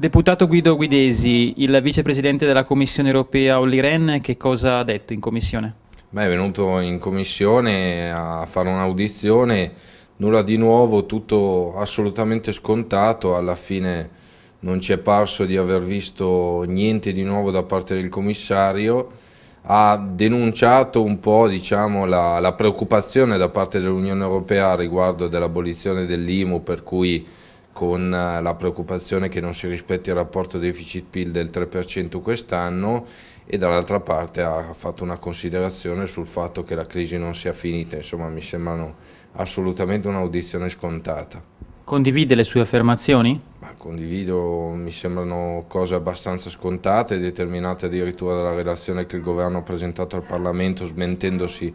Deputato Guido Guidesi, il vicepresidente della Commissione europea Olli Ren, che cosa ha detto in commissione? Beh, è venuto in commissione a fare un'audizione, nulla di nuovo, tutto assolutamente scontato, alla fine non ci è parso di aver visto niente di nuovo da parte del commissario, ha denunciato un po' diciamo, la, la preoccupazione da parte dell'Unione Europea riguardo dell'abolizione dell'IMU per cui con eh, la preoccupazione che non si rispetti il rapporto deficit-PIL del 3% quest'anno e dall'altra parte ha fatto una considerazione sul fatto che la crisi non sia finita, insomma mi sembrano assolutamente un'audizione scontata. Condivide le sue affermazioni? Ma condivido, mi sembrano cose abbastanza scontate, determinate addirittura dalla relazione che il governo ha presentato al Parlamento smentendosi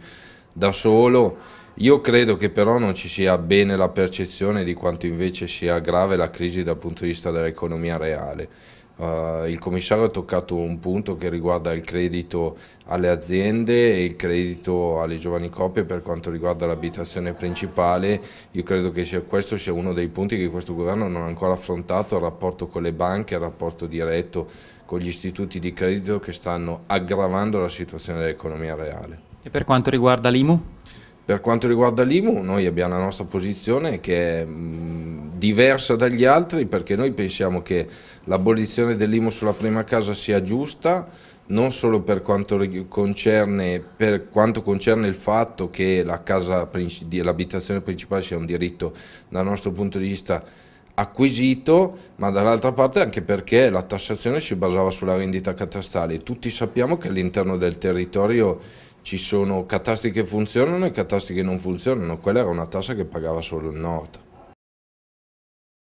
da solo io credo che però non ci sia bene la percezione di quanto invece sia grave la crisi dal punto di vista dell'economia reale. Uh, il commissario ha toccato un punto che riguarda il credito alle aziende e il credito alle giovani coppie per quanto riguarda l'abitazione principale. Io credo che sia, questo sia uno dei punti che questo governo non ha ancora affrontato, il rapporto con le banche, il rapporto diretto con gli istituti di credito che stanno aggravando la situazione dell'economia reale. E per quanto riguarda l'IMU? Per quanto riguarda l'IMU, noi abbiamo la nostra posizione che è mm, diversa dagli altri perché noi pensiamo che l'abolizione dell'IMU sulla prima casa sia giusta non solo per quanto concerne, per quanto concerne il fatto che l'abitazione la principale sia un diritto dal nostro punto di vista acquisito, ma dall'altra parte anche perché la tassazione si basava sulla rendita catastale. Tutti sappiamo che all'interno del territorio ci sono catasti che funzionano e catasti che non funzionano, quella era una tassa che pagava solo il nord.